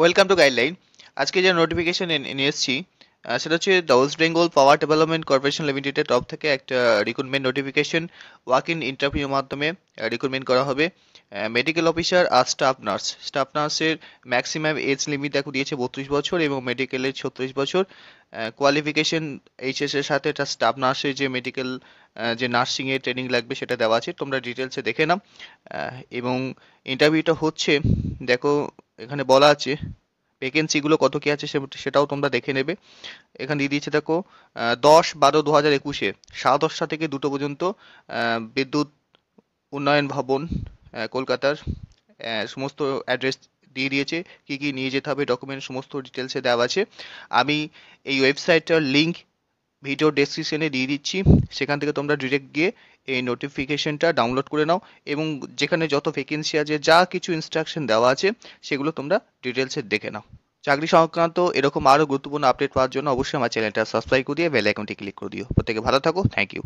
welcome to guideline আজকে যে notification নিয়ে এসেছি সেটা হচ্ছে West Bengal power development corporation লিমিটেডের তরফ থেকে একটা recruitment notification walk in interview মাধ্যমে রিক্রুটমেন্ট করা হবে মেডিকেল অফিসার আর স্টাফ নার্স স্টাফ নার্সের ম্যাক্সিমাম এজ লিমিট দেখো দিয়েছে বত্রিশ বছর এবং মেডিকেলের ছত্রিশ বছর কোয়ালিফিকেশন এইচএসের সাথে এটা স্টাফ নার্সের যে মেডিকেল যে নার্সিংয়ের ট্রেনিং লাগবে সেটা দেওয়া আছে তোমরা ডিটেলসে দেখে নাও এবং ইন্টারভিউটা হচ্ছে দেখো এখানে বলা আছে ভ্যাকেন্সিগুলো কত কি আছে সেটাও তোমরা দেখে নেবে এখানে দিয়ে দিয়েছে দেখো দশ বারো দু হাজার একুশে সাড়ে দশটা থেকে দুটো পর্যন্ত বিদ্যুৎ উন্নয়ন ভবন কলকাতার সমস্ত অ্যাড্রেস দিয়ে দিয়েছে কি কি নিয়ে যেতে হবে ডকুমেন্ট সমস্ত ডিটেলসে দেওয়া আছে আমি এই ওয়েবসাইটটার লিঙ্ক ভিডিও ডেসক্রিপশনে দিয়ে দিচ্ছি সেখান থেকে তোমরা ডিরেক্ট গিয়ে এই নোটিফিকেশনটা ডাউনলোড করে নাও এবং যেখানে যত ভ্যাকেন্সি আছে যা কিছু ইনস্ট্রাকশন দেওয়া আছে সেগুলো তোমরা ডিটেলসে দেখে নাও চাকরি সংক্রান্ত এরকম আরও গুরুত্বপূর্ণ আপডেট পাওয়ার জন্য অবশ্যই আমার চ্যানেলটা সাবস্ক্রাইব করে দিয়ে বেল আইকনটি ক্লিক করে দিও প্রত্যেকে ভালো থাকো থ্যাংক ইউ